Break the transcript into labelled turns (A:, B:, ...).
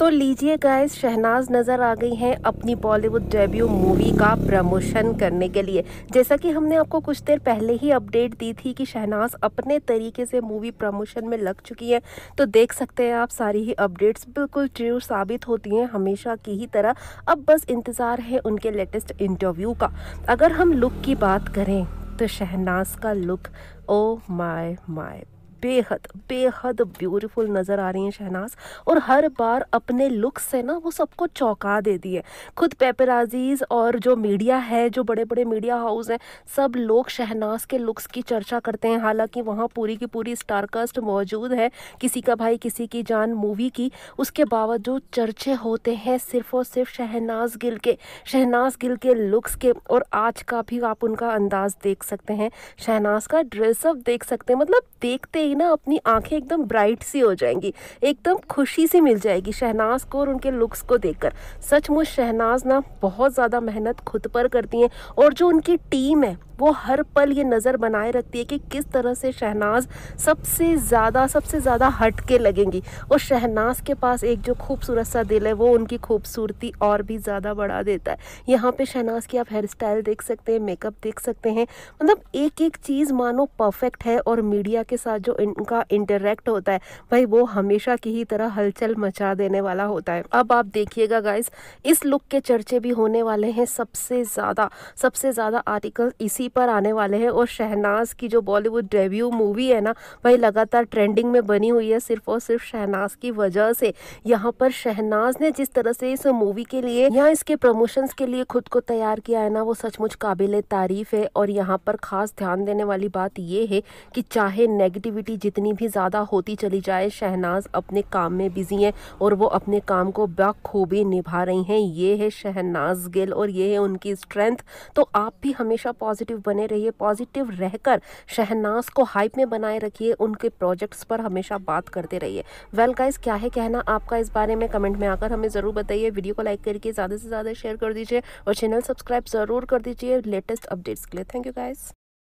A: तो लीजिए गाइस शहनाज नज़र आ गई हैं अपनी बॉलीवुड डेब्यू मूवी का प्रमोशन करने के लिए जैसा कि हमने आपको कुछ देर पहले ही अपडेट दी थी कि शहनाज अपने तरीके से मूवी प्रमोशन में लग चुकी हैं तो देख सकते हैं आप सारी ही अपडेट्स बिल्कुल ट्रू साबित होती हैं हमेशा की ही तरह अब बस इंतज़ार है उनके लेटेस्ट इंटरव्यू का अगर हम लुक की बात करें तो शहनाज का लुक ओ माई माई बेहद बेहद ब्यूटीफुल नज़र आ रही हैं शहनाज और हर बार अपने लुक से ना वो सबको चौंका देती है खुद पेपराजीज और जो मीडिया है जो बड़े बड़े मीडिया हाउस हैं सब लोग शहनाज के लुक्स की चर्चा करते हैं हालांकि वहाँ पूरी की पूरी स्टारकास्ट मौजूद है किसी का भाई किसी की जान मूवी की उसके बावजूद चर्चे होते हैं सिर्फ और सिर्फ शहनाज गिल के शहनाज गिल के लुक्स के और आज का भी आप उनका अंदाज देख सकते हैं शहनाज का ड्रेसअप देख सकते हैं मतलब देखते ही ना अपनी आंखें एकदम ब्राइट सी हो जाएंगी एकदम खुशी सी मिल जाएगी शहनाज को और उनके लुक्स को देखकर सचमुच शहनाज ना बहुत ज़्यादा मेहनत खुद पर करती हैं और जो उनकी टीम है वो हर पल ये नज़र बनाए रखती है कि किस तरह से शहनाज सबसे ज़्यादा सबसे ज़्यादा हट के लगेंगी और शहनाज के पास एक जो खूबसूरत सा दिल है वो उनकी खूबसूरती और भी ज़्यादा बढ़ा देता है यहाँ पे शहनाज की आप हेयर स्टाइल देख सकते हैं मेकअप देख सकते हैं मतलब एक एक चीज़ मानो परफेक्ट है और मीडिया के साथ जो इनका इंटरेक्ट होता है भाई वो हमेशा की ही तरह हलचल मचा देने वाला होता है अब आप देखिएगा गाइस इस लुक के चर्चे भी होने वाले हैं सबसे ज़्यादा सबसे ज़्यादा आर्टिकल इसी टीवी पर आने वाले हैं और शहनाज की जो बॉलीवुड डेब्यू मूवी है ना भाई लगातार ट्रेंडिंग में बनी हुई है सिर्फ और सिर्फ शहनाज की वजह से यहाँ पर शहनाज ने जिस तरह से इस मूवी के लिए या इसके प्रमोशन के लिए खुद को तैयार किया है ना वो सचमुच काबिल तारीफ है और यहाँ पर खास ध्यान देने वाली बात ये है कि चाहे नेगेटिविटी जितनी भी ज़्यादा होती चली जाए शहनाज अपने काम में बिजी हैं और वो अपने काम को बखूबी निभा रही हैं ये है शहनाज गिल और ये है उनकी स्ट्रेंथ तो आप भी हमेशा पॉजिटिव पॉजिटिव बने रहिए पॉजिटिव रहकर शहनाज को हाइप में बनाए रखिए उनके प्रोजेक्ट्स पर हमेशा बात करते रहिए वेल गाइज क्या है कहना आपका इस बारे में कमेंट में आकर हमें ज़रूर बताइए वीडियो को लाइक करके ज़्यादा से ज़्यादा शेयर कर दीजिए और चैनल सब्सक्राइब ज़रूर कर दीजिए लेटेस्ट अपडेट्स के लिए थैंक यू गाइज